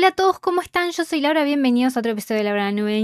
Hola a todos, ¿cómo están? Yo soy Laura, bienvenidos a otro episodio de Laura Nube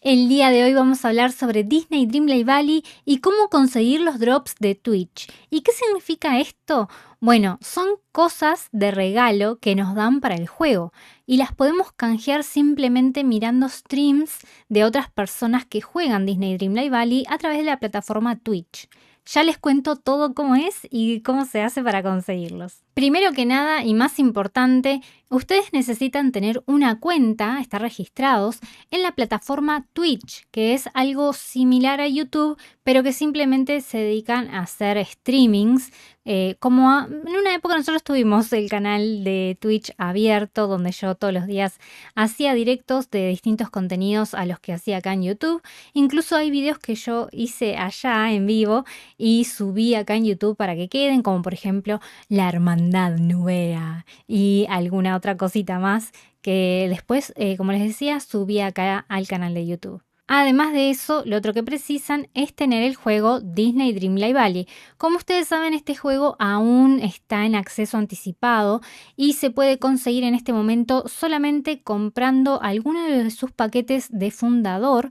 El día de hoy vamos a hablar sobre Disney Dreamlight Valley y cómo conseguir los drops de Twitch. ¿Y qué significa esto? Bueno, son cosas de regalo que nos dan para el juego y las podemos canjear simplemente mirando streams de otras personas que juegan Disney Dreamlight Valley a través de la plataforma Twitch. Ya les cuento todo cómo es y cómo se hace para conseguirlos. Primero que nada y más importante ustedes necesitan tener una cuenta, estar registrados en la plataforma Twitch, que es algo similar a YouTube, pero que simplemente se dedican a hacer streamings. Eh, como en una época nosotros tuvimos el canal de Twitch abierto, donde yo todos los días hacía directos de distintos contenidos a los que hacía acá en YouTube. Incluso hay videos que yo hice allá en vivo y subí acá en YouTube para que queden, como por ejemplo la hermandad nubea y alguna otra cosita más que después, eh, como les decía, subí acá al canal de YouTube. Además de eso, lo otro que precisan es tener el juego Disney Dreamlight Valley. Como ustedes saben, este juego aún está en acceso anticipado y se puede conseguir en este momento solamente comprando alguno de sus paquetes de fundador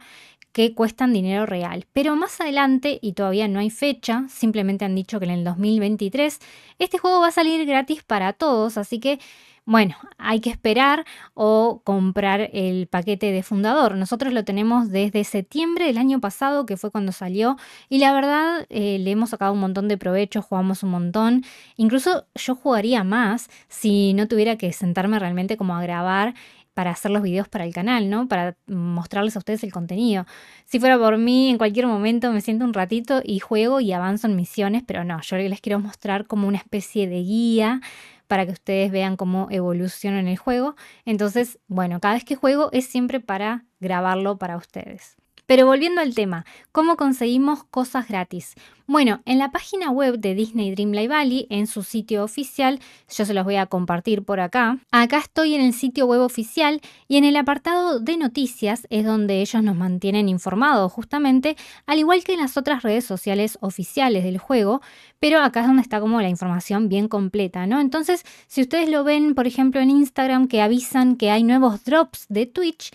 que cuestan dinero real. Pero más adelante, y todavía no hay fecha, simplemente han dicho que en el 2023, este juego va a salir gratis para todos, así que bueno, hay que esperar o comprar el paquete de fundador. Nosotros lo tenemos desde septiembre del año pasado, que fue cuando salió, y la verdad eh, le hemos sacado un montón de provecho, jugamos un montón. Incluso yo jugaría más si no tuviera que sentarme realmente como a grabar para hacer los videos para el canal, ¿no? Para mostrarles a ustedes el contenido. Si fuera por mí, en cualquier momento me siento un ratito y juego y avanzo en misiones, pero no, yo les quiero mostrar como una especie de guía para que ustedes vean cómo evoluciona en el juego. Entonces, bueno, cada vez que juego es siempre para grabarlo para ustedes. Pero volviendo al tema, ¿cómo conseguimos cosas gratis? Bueno, en la página web de Disney Dreamlight Valley, en su sitio oficial, yo se los voy a compartir por acá. Acá estoy en el sitio web oficial y en el apartado de noticias es donde ellos nos mantienen informados justamente, al igual que en las otras redes sociales oficiales del juego, pero acá es donde está como la información bien completa, ¿no? Entonces, si ustedes lo ven, por ejemplo, en Instagram que avisan que hay nuevos drops de Twitch,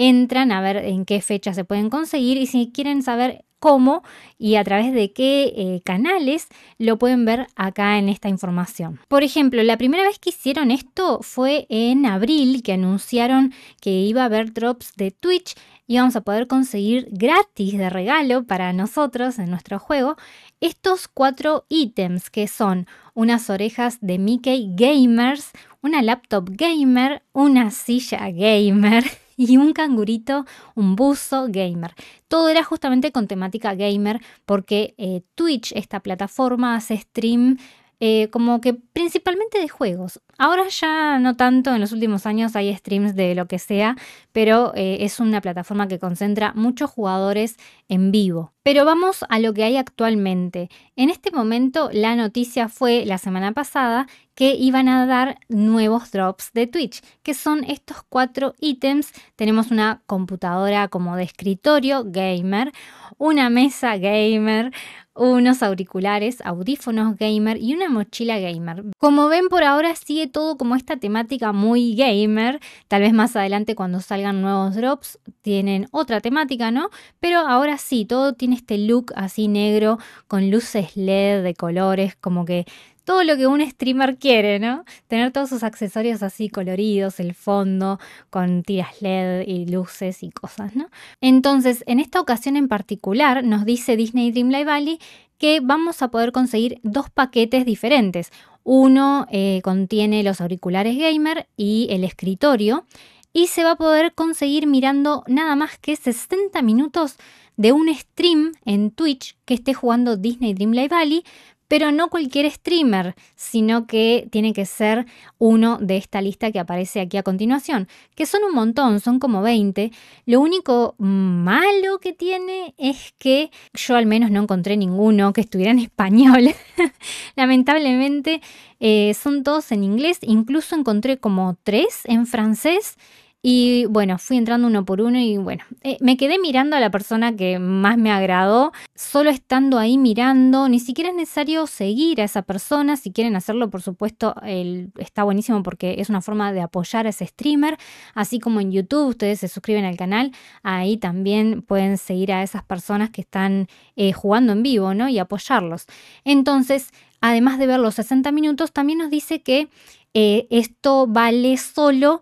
entran a ver en qué fecha se pueden conseguir y si quieren saber cómo y a través de qué eh, canales lo pueden ver acá en esta información. Por ejemplo, la primera vez que hicieron esto fue en abril que anunciaron que iba a haber drops de Twitch y vamos a poder conseguir gratis de regalo para nosotros en nuestro juego estos cuatro ítems que son unas orejas de Mickey Gamers, una laptop gamer, una silla gamer y un cangurito, un buzo gamer. Todo era justamente con temática gamer porque eh, Twitch, esta plataforma, hace stream eh, como que principalmente de juegos. Ahora ya no tanto, en los últimos años hay streams de lo que sea, pero eh, es una plataforma que concentra muchos jugadores en vivo. Pero vamos a lo que hay actualmente. En este momento la noticia fue la semana pasada que iban a dar nuevos drops de Twitch, que son estos cuatro ítems. Tenemos una computadora como de escritorio gamer, una mesa gamer, unos auriculares, audífonos gamer y una mochila gamer. Como ven por ahora sigue todo como esta temática muy gamer. Tal vez más adelante cuando salgan nuevos drops tienen otra temática, ¿no? Pero ahora sí, todo tiene este look así negro con luces LED de colores, como que todo lo que un streamer quiere, ¿no? Tener todos sus accesorios así coloridos, el fondo, con tiras LED y luces y cosas, ¿no? Entonces, en esta ocasión en particular, nos dice Disney Dreamlight Valley que vamos a poder conseguir dos paquetes diferentes. Uno eh, contiene los auriculares gamer y el escritorio y se va a poder conseguir mirando nada más que 60 minutos de un stream en Twitch que esté jugando Disney Dreamlight Valley, pero no cualquier streamer, sino que tiene que ser uno de esta lista que aparece aquí a continuación, que son un montón, son como 20. Lo único malo que tiene es que yo al menos no encontré ninguno que estuviera en español. Lamentablemente eh, son todos en inglés, incluso encontré como tres en francés y bueno, fui entrando uno por uno y bueno, eh, me quedé mirando a la persona que más me agradó, solo estando ahí mirando, ni siquiera es necesario seguir a esa persona, si quieren hacerlo, por supuesto, el, está buenísimo porque es una forma de apoyar a ese streamer, así como en YouTube ustedes se suscriben al canal, ahí también pueden seguir a esas personas que están eh, jugando en vivo, ¿no? Y apoyarlos. Entonces, además de ver los 60 minutos, también nos dice que eh, esto vale solo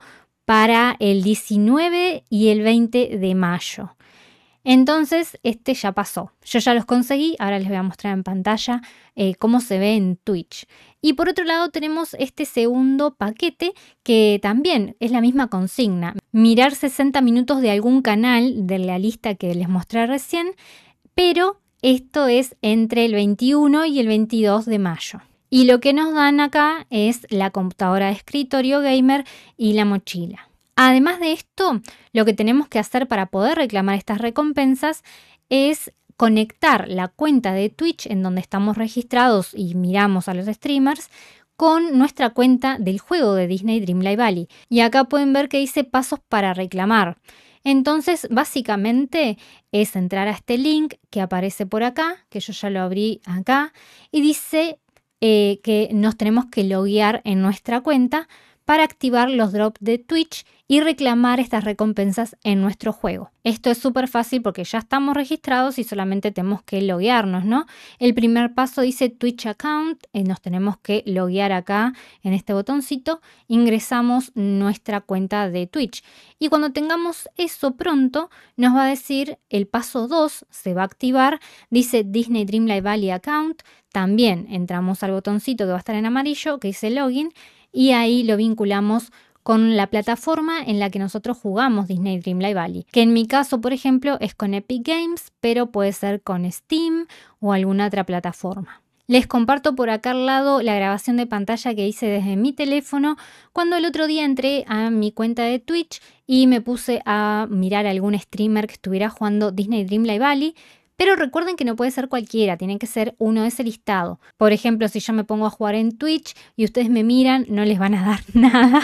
para el 19 y el 20 de mayo. Entonces, este ya pasó. Yo ya los conseguí, ahora les voy a mostrar en pantalla eh, cómo se ve en Twitch. Y por otro lado tenemos este segundo paquete que también es la misma consigna. Mirar 60 minutos de algún canal de la lista que les mostré recién, pero esto es entre el 21 y el 22 de mayo. Y lo que nos dan acá es la computadora de escritorio gamer y la mochila. Además de esto, lo que tenemos que hacer para poder reclamar estas recompensas es conectar la cuenta de Twitch en donde estamos registrados y miramos a los streamers con nuestra cuenta del juego de Disney Dreamlight Valley. Y acá pueden ver que dice pasos para reclamar. Entonces, básicamente es entrar a este link que aparece por acá, que yo ya lo abrí acá, y dice eh, que nos tenemos que loguear en nuestra cuenta para activar los drops de Twitch y reclamar estas recompensas en nuestro juego. Esto es súper fácil porque ya estamos registrados y solamente tenemos que loguearnos, ¿no? El primer paso dice Twitch Account, eh, nos tenemos que loguear acá en este botoncito, ingresamos nuestra cuenta de Twitch y cuando tengamos eso pronto nos va a decir el paso 2, se va a activar, dice Disney Dreamlight Valley Account, también entramos al botoncito que va a estar en amarillo que dice Login y ahí lo vinculamos con la plataforma en la que nosotros jugamos Disney Dreamlight Valley, que en mi caso, por ejemplo, es con Epic Games, pero puede ser con Steam o alguna otra plataforma. Les comparto por acá al lado la grabación de pantalla que hice desde mi teléfono cuando el otro día entré a mi cuenta de Twitch y me puse a mirar algún streamer que estuviera jugando Disney Dreamlight Valley pero recuerden que no puede ser cualquiera, tiene que ser uno de ese listado. Por ejemplo, si yo me pongo a jugar en Twitch y ustedes me miran, no les van a dar nada.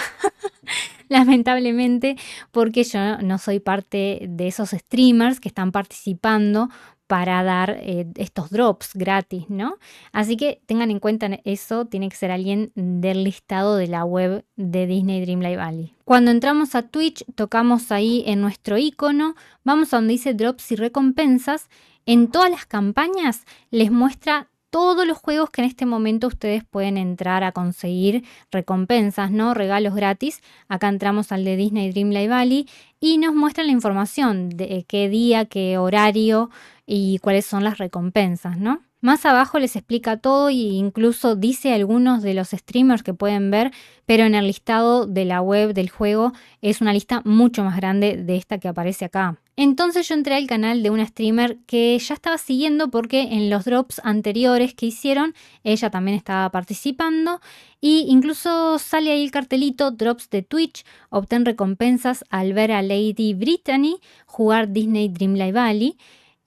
lamentablemente, porque yo no soy parte de esos streamers que están participando para dar eh, estos drops gratis, ¿no? Así que tengan en cuenta eso, tiene que ser alguien del listado de la web de Disney Dreamlight Valley. Cuando entramos a Twitch, tocamos ahí en nuestro icono, vamos a donde dice drops y recompensas en todas las campañas les muestra todos los juegos que en este momento ustedes pueden entrar a conseguir recompensas, ¿no? Regalos gratis. Acá entramos al de Disney Dreamlight Valley y nos muestran la información de qué día, qué horario y cuáles son las recompensas, ¿no? Más abajo les explica todo e incluso dice algunos de los streamers que pueden ver, pero en el listado de la web del juego es una lista mucho más grande de esta que aparece acá. Entonces yo entré al canal de una streamer que ya estaba siguiendo porque en los drops anteriores que hicieron ella también estaba participando y incluso sale ahí el cartelito drops de Twitch, obtén recompensas al ver a Lady Brittany jugar Disney Dreamlight Valley.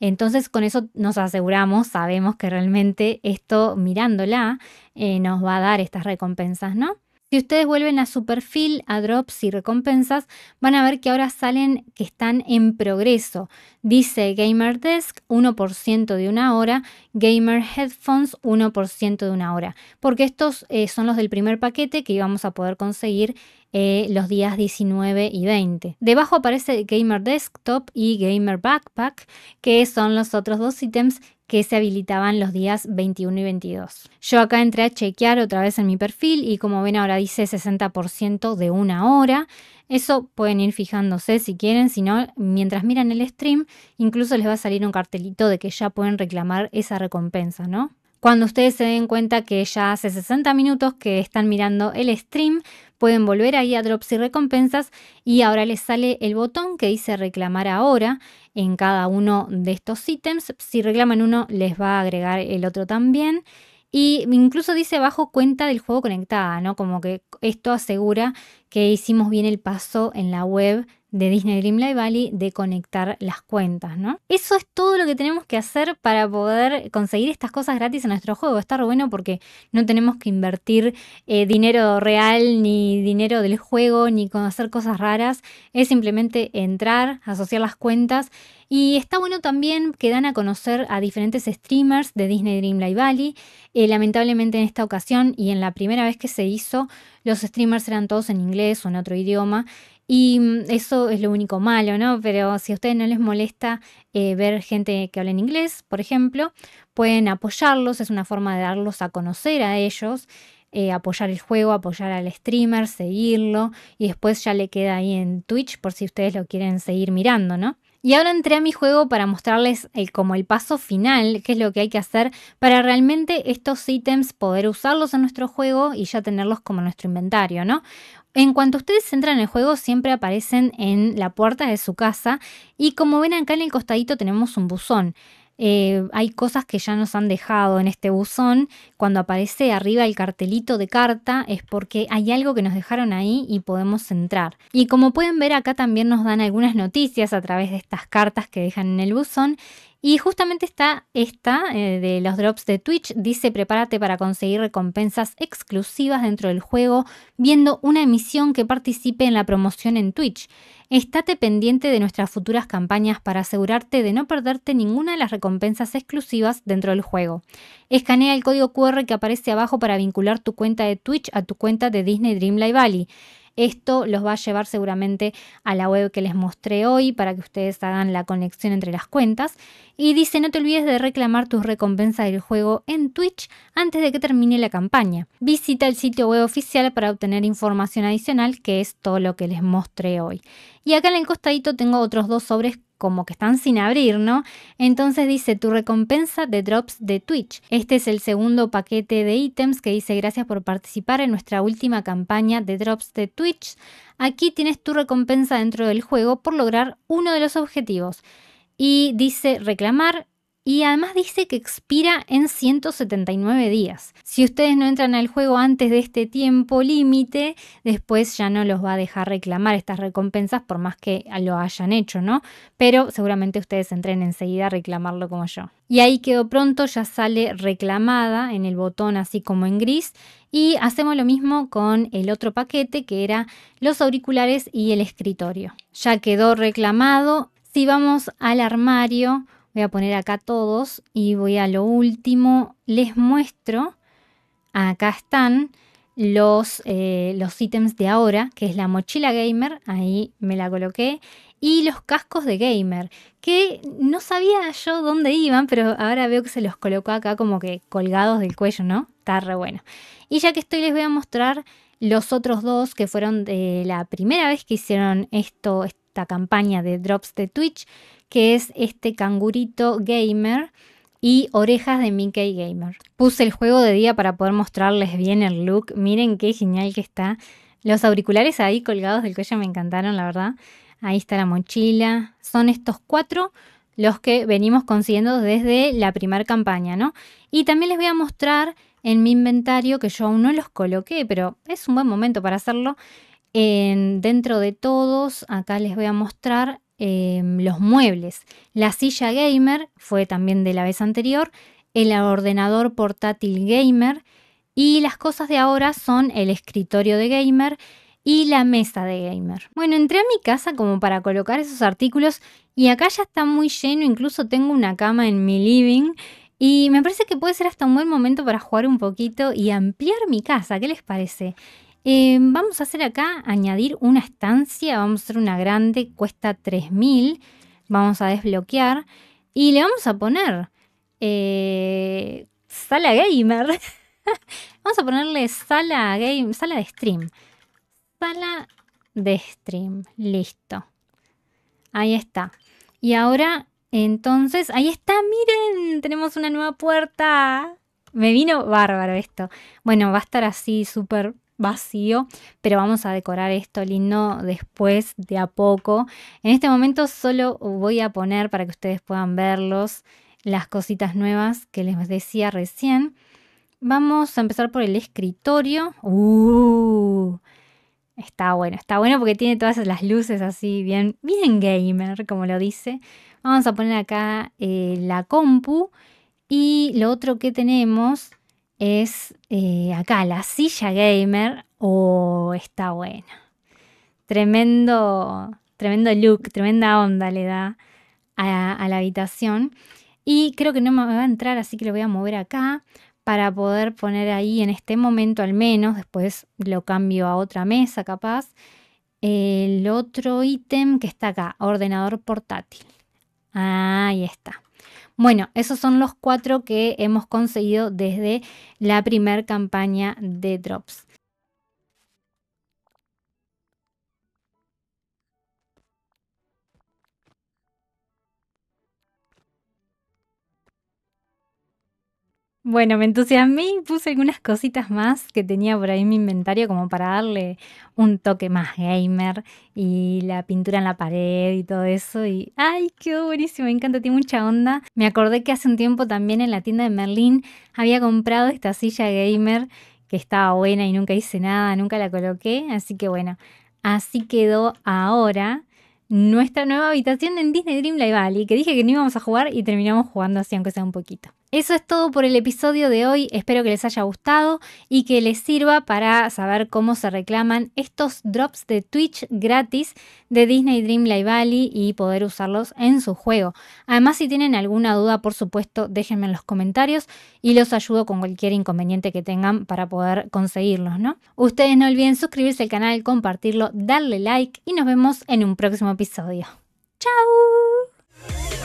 Entonces con eso nos aseguramos, sabemos que realmente esto mirándola eh, nos va a dar estas recompensas, ¿no? Si ustedes vuelven a su perfil, a drops y recompensas, van a ver que ahora salen que están en progreso. Dice Gamer Desk 1% de una hora, Gamer Headphones 1% de una hora, porque estos eh, son los del primer paquete que íbamos a poder conseguir eh, los días 19 y 20. Debajo aparece Gamer Desktop y Gamer Backpack, que son los otros dos ítems que se habilitaban los días 21 y 22. Yo acá entré a chequear otra vez en mi perfil y como ven ahora dice 60% de una hora. Eso pueden ir fijándose si quieren, si no, mientras miran el stream, incluso les va a salir un cartelito de que ya pueden reclamar esa recompensa, ¿no? Cuando ustedes se den cuenta que ya hace 60 minutos que están mirando el stream, pueden volver ahí a Drops y Recompensas y ahora les sale el botón que dice reclamar ahora en cada uno de estos ítems. Si reclaman uno, les va a agregar el otro también. Y incluso dice bajo cuenta del juego conectada, ¿no? Como que esto asegura que hicimos bien el paso en la web de Disney Dreamlight Valley de conectar las cuentas, ¿no? Eso es todo lo que tenemos que hacer para poder conseguir estas cosas gratis en nuestro juego. Está bueno porque no tenemos que invertir eh, dinero real ni dinero del juego ni conocer cosas raras. Es simplemente entrar, asociar las cuentas y está bueno también que dan a conocer a diferentes streamers de Disney Dreamlight Valley. Eh, lamentablemente en esta ocasión y en la primera vez que se hizo, los streamers eran todos en inglés o en otro idioma y mm, eso es lo único malo, ¿no? Pero si a ustedes no les molesta eh, ver gente que habla en inglés, por ejemplo, pueden apoyarlos, es una forma de darlos a conocer a ellos, eh, apoyar el juego, apoyar al streamer, seguirlo y después ya le queda ahí en Twitch por si ustedes lo quieren seguir mirando, ¿no? Y ahora entré a mi juego para mostrarles el, como el paso final, qué es lo que hay que hacer para realmente estos ítems poder usarlos en nuestro juego y ya tenerlos como nuestro inventario, ¿no? En cuanto ustedes entran en el juego, siempre aparecen en la puerta de su casa y como ven acá en el costadito tenemos un buzón. Eh, hay cosas que ya nos han dejado en este buzón. Cuando aparece arriba el cartelito de carta es porque hay algo que nos dejaron ahí y podemos entrar. Y como pueden ver acá también nos dan algunas noticias a través de estas cartas que dejan en el buzón y justamente está esta eh, de los drops de Twitch. Dice, prepárate para conseguir recompensas exclusivas dentro del juego viendo una emisión que participe en la promoción en Twitch. Estate pendiente de nuestras futuras campañas para asegurarte de no perderte ninguna de las recompensas exclusivas dentro del juego. Escanea el código QR que aparece abajo para vincular tu cuenta de Twitch a tu cuenta de Disney Dreamlight Valley. Esto los va a llevar seguramente a la web que les mostré hoy para que ustedes hagan la conexión entre las cuentas. Y dice, no te olvides de reclamar tus recompensas del juego en Twitch antes de que termine la campaña. Visita el sitio web oficial para obtener información adicional, que es todo lo que les mostré hoy. Y acá en el costadito tengo otros dos sobres como que están sin abrir, ¿no? Entonces dice tu recompensa de drops de Twitch. Este es el segundo paquete de ítems que dice gracias por participar en nuestra última campaña de drops de Twitch. Aquí tienes tu recompensa dentro del juego por lograr uno de los objetivos. Y dice reclamar y además dice que expira en 179 días. Si ustedes no entran al juego antes de este tiempo límite, después ya no los va a dejar reclamar estas recompensas por más que lo hayan hecho, ¿no? Pero seguramente ustedes entren enseguida a reclamarlo como yo. Y ahí quedó pronto, ya sale reclamada en el botón así como en gris. Y hacemos lo mismo con el otro paquete que era los auriculares y el escritorio. Ya quedó reclamado. Si vamos al armario, Voy a poner acá todos y voy a lo último. Les muestro, acá están los, eh, los ítems de ahora, que es la mochila gamer, ahí me la coloqué, y los cascos de gamer, que no sabía yo dónde iban, pero ahora veo que se los colocó acá como que colgados del cuello, ¿no? Está re bueno. Y ya que estoy les voy a mostrar los otros dos que fueron de la primera vez que hicieron esto, campaña de drops de Twitch, que es este cangurito gamer y orejas de Mickey Gamer. Puse el juego de día para poder mostrarles bien el look. Miren qué genial que está. Los auriculares ahí colgados del cuello me encantaron, la verdad. Ahí está la mochila. Son estos cuatro los que venimos consiguiendo desde la primera campaña, ¿no? Y también les voy a mostrar en mi inventario, que yo aún no los coloqué, pero es un buen momento para hacerlo, dentro de todos, acá les voy a mostrar em, los muebles. La silla gamer fue también de la vez anterior, el ordenador portátil gamer y las cosas de ahora son el escritorio de gamer y la mesa de gamer. Bueno, entré a mi casa como para colocar esos artículos y acá ya está muy lleno, incluso tengo una cama en mi living y me parece que puede ser hasta un buen momento para jugar un poquito y ampliar mi casa, ¿qué les parece? Em, vamos a hacer acá, añadir una estancia, vamos a hacer una grande, cuesta 3000, vamos a desbloquear y le vamos a poner eh, sala gamer. vamos a ponerle sala game, sala de stream. Sala de stream, listo. Ahí está. Y ahora, entonces, ahí está, miren, tenemos una nueva puerta. Me vino bárbaro esto. Bueno, va a estar así súper vacío, pero vamos a decorar esto lindo después de a poco. En este momento solo voy a poner para que ustedes puedan verlos las cositas nuevas que les decía recién. Vamos a empezar por el escritorio. Uh, está bueno, está bueno porque tiene todas las luces así bien, bien gamer, como lo dice. Vamos a poner acá eh, la compu. Y lo otro que tenemos es eh, acá la silla gamer o está buena. Tremendo, tremendo look, tremenda onda le da a la habitación. Y creo que no me va a entrar, así que lo voy a mover acá para poder poner ahí en este momento al menos. Después lo cambio a otra mesa capaz. El otro ítem que está acá, ordenador portátil. Ahí está. Bueno, esos son los cuatro que hemos conseguido desde la primer campaña de Drops. Bueno, me entusiasmé y puse algunas cositas más que tenía por ahí en mi inventario como para darle un toque más gamer y la pintura en la pared y todo eso. Y ay, quedó buenísimo, me encanta, tiene mucha onda. Me acordé que hace un tiempo también en la tienda de Merlín había comprado esta silla gamer que estaba buena y nunca hice nada, nunca la coloqué. Así que bueno, así quedó ahora nuestra nueva habitación en Disney Dreamlight Valley, que dije que no íbamos a jugar y terminamos jugando así, aunque sea un poquito. Eso es todo por el episodio de hoy, espero que les haya gustado y que les sirva para saber cómo se reclaman estos drops de Twitch gratis de Disney Dream Live Valley y poder usarlos en su juego. Además, si tienen alguna duda, por supuesto, déjenme en los comentarios y los ayudo con cualquier inconveniente que tengan para poder conseguirlos, ¿no? Ustedes no olviden suscribirse al canal, compartirlo, darle like y nos vemos en un próximo episodio. ¡Chao!